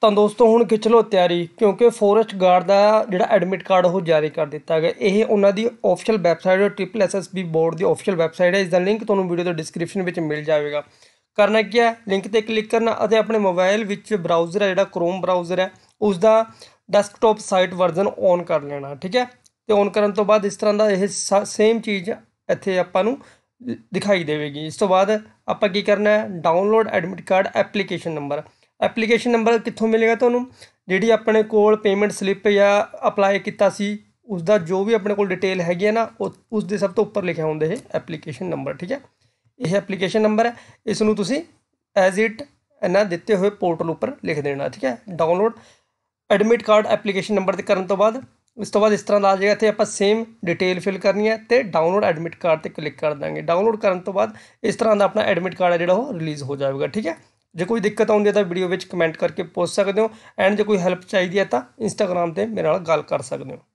ਤਾਂ ਦੋਸਤੋ ਹੁਣ ਖਿੱਚ ਲਓ ਤਿਆਰੀ ਕਿਉਂਕਿ ਫੋਰੈਸਟ ਗਾਰਡ ਦਾ ਜਿਹੜਾ ਐਡਮਿਟ ਕਾਰਡ ਉਹ ਜਾਰੀ ਕਰ ਦਿੱਤਾ ਗਿਆ ਇਹ ਉਹਨਾਂ ਦੀ ਆਫੀਸ਼ੀਅਲ ਵੈਬਸਾਈਟ ਹੈ ਟ੍ਰਿਪਲ ਐਸਐਸਬੀ ਬੋਰਡ ਦੀ ਆਫੀਸ਼ੀਅਲ ਵੈਬਸਾਈਟ ਹੈ ਇਸ ਦਾ ਲਿੰਕ ਤੁਹਾਨੂੰ ਵੀਡੀਓ ਦੇ ਡਿਸਕ੍ਰਿਪਸ਼ਨ ਵਿੱਚ ਮਿਲ ਜਾਵੇਗਾ ਕਰਨਾ ਕੀ ਹੈ ਲਿੰਕ ਤੇ ਕਲਿੱਕ ਕਰਨਾ ਅਤੇ ਆਪਣੇ ਮੋਬਾਈਲ ਵਿੱਚ ਬਰਾਊਜ਼ਰ ਹੈ ਜਿਹੜਾ ਕ੍ਰੋਮ ਬਰਾਊਜ਼ਰ ਹੈ ਉਸ ਦਾ ਡੈਸਕਟਾਪ ਸਾਈਟ ਵਰਜ਼ਨ ਔਨ ਕਰ ਲੈਣਾ ਠੀਕ ਹੈ ਤੇ ਔਨ ਕਰਨ ਤੋਂ ਬਾਅਦ ਇਸ ਤਰ੍ਹਾਂ ਦਾ ਇਹ ਸੇਮ ਚੀਜ਼ ਇੱਥੇ ਆਪਾਂ ਨੂੰ ਦਿਖਾਈ ਦੇਵੇਗੀ ਇਸ ਤੋਂ ਬਾਅਦ ਆਪਾਂ ਕੀ ਕਰਨਾ ਹੈ download admit card application number application number ਕਿੱਥੋਂ ਮਿਲੇਗਾ ਤੁਹਾਨੂੰ ਜਿਹੜੀ ਆਪਣੇ ਕੋਲ ਪੇਮੈਂਟ ਸਲਿੱਪ ਜਾਂ ਅਪਲਾਈ ਕੀਤਾ ਸੀ ਉਸ ਦਾ ਜੋ ਵੀ ਆਪਣੇ ਕੋਲ ਡਿਟੇਲ ਹੈਗੀ ਹੈ ਨਾ ਉਸ ਦੇ ਸਭ ਤੋਂ ਉੱਪਰ ਲਿਖਿਆ ਹੁੰਦਾ ਇਹ ਐਪਲੀਕੇਸ਼ਨ ਨੰਬਰ ਠੀਕ ਹੈ ਇਹ ਐਪਲੀਕੇਸ਼ਨ ਨੰਬਰ ਹੈ ਇਸ ਨੂੰ ਤੁਸੀਂ ਐਜ਼ ਇਟ ਇਹਨਾਂ ਦਿੱਤੇ ਹੋਏ ਪੋਰਟਲ ਉੱਪਰ ਲਿਖ ਦੇਣਾ ਠੀਕ ਹੈ download admit card application number ਤੇ ਕਰਨ ਤੋਂ ਬਾਅਦ ਉਸ ਤੋਂ ਬਾਅਦ ਇਸ ਤਰ੍ਹਾਂ ਦਾ ਆ ਜਾਏਗਾ ਇੱਥੇ ਆਪਾਂ ਸੇਮ ਡਿਟੇਲ ਫਿਲ ਕਰਨੀ ਹੈ ਤੇ ਡਾਊਨਲੋਡ ਐਡਮਿਟ ਕਾਰਡ ਤੇ ਕਲਿੱਕ ਕਰ ਦਾਂਗੇ ਡਾਊਨਲੋਡ ਕਰਨ ਤੋਂ ਬਾਅਦ ਇਸ ਤਰ੍ਹਾਂ ਦਾ ਆਪਣਾ ਐਡਮਿਟ ਕਾਰਡ ਹੈ ਜਿਹੜਾ ਉਹ ਰਿਲੀਜ਼ ਹੋ ਜਾਵੇਗਾ ਠੀਕ ਹੈ ਜੇ ਕੋਈ ਦਿੱਕਤ ਆਉਂਦੀ ਹੈ ਤਾਂ ਵੀਡੀਓ ਵਿੱਚ ਕਮੈਂਟ ਕਰਕੇ ਪੁੱਛ ਸਕਦੇ ਹੋ ਐਂਡ ਜੇ ਕੋਈ ਹੈਲਪ ਚਾਹੀਦੀ ਹੈ ਤਾਂ ਇੰਸਟਾਗ੍ਰam ਤੇ ਮੇਰੇ ਨਾਲ ਗੱਲ ਕਰ ਸਕਦੇ ਹੋ